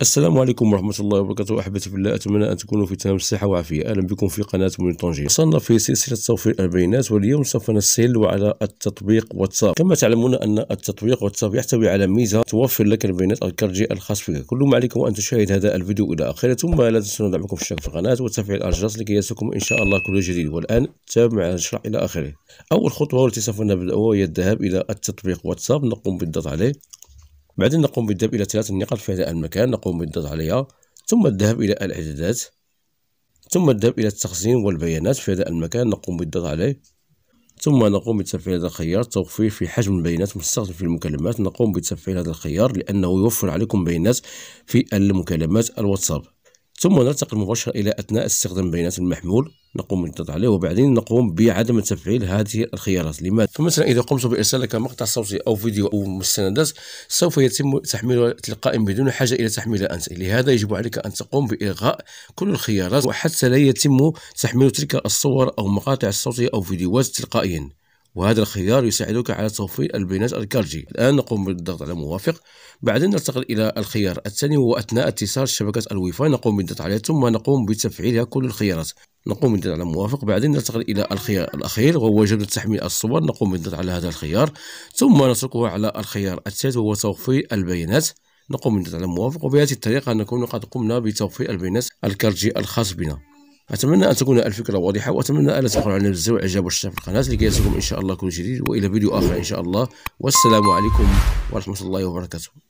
السلام عليكم ورحمة الله وبركاته أحبتي في الله أتمنى أن تكونوا في تمام الصحة والعافية أهلا بكم في قناة من طنجي وصلنا في سلسلة توفير البيانات واليوم سوف نستهل على التطبيق واتساب كما تعلمون أن التطبيق واتساب يحتوي على ميزة توفر لك البيانات الكارجية الخاص فيك كل ما عليكم أن تشاهد هذا الفيديو إلى آخره ثم لا تنسوا دعمكم في الشكل في القناة وتفعيل الجرس لكي يصلكم إن شاء الله كل جديد والآن تابع الشرح إلى آخره أول خطوة التي سوف نبدأها وهي الذهاب إلى التطبيق واتساب نقوم بالضغط عليه بعدين نقوم بالذهاب إلى ثلاث النقاط في هذا المكان نقوم بالضغط عليها ثم الذهاب إلى الإعدادات ثم الذهاب إلى التخزين والبيانات في هذا المكان نقوم بالضغط عليه ثم نقوم بتفعيل هذا الخيار توفير في حجم البيانات المستخدم في المكالمات نقوم بتفعيل هذا الخيار لأنه يوفر عليكم بيانات في المكالمات الواتساب ثم ننتقل مباشرة إلى أثناء استخدام بيانات المحمول نقوم بالضغط عليه وبعدين نقوم بعدم تفعيل هذه الخيارات لماذا؟ فمثلا إذا قمت بإرسال لك مقطع صوتي أو فيديو أو مستندات سوف يتم تحميلها تلقائيا بدون حاجة إلى تحميلها أنت لهذا يجب عليك أن تقوم بإلغاء كل الخيارات وحتى لا يتم تحميل تلك الصور أو مقاطع الصوتية أو فيديوهات تلقائيا وهذا الخيار يساعدك على توفير البيانات الكارجي الآن نقوم بالضغط على موافق بعدين ننتقل إلى الخيار الثاني وهو أثناء اتصال شبكة الواي فاي نقوم بالضغط عليها ثم نقوم بتفعيلها كل الخيارات نقوم بالضغط على موافق بعدين ننتقل الى الخيار الاخير وهو جودة تحميل الصور نقوم بالضغط على هذا الخيار ثم نتركه على الخيار الثالث وهو توفير البيانات نقوم بالضغط على موافق وبهذه الطريقة نكون قد قمنا بتوفير البيانات الكارجي الخاص بنا أتمنى أن تكون الفكرة واضحة وأتمنى ألا تبخلوا علينا بزاف إعجاب واشتراك في القناة لكي يصلكم إن شاء الله كل جديد وإلى فيديو آخر إن شاء الله والسلام عليكم ورحمة الله وبركاته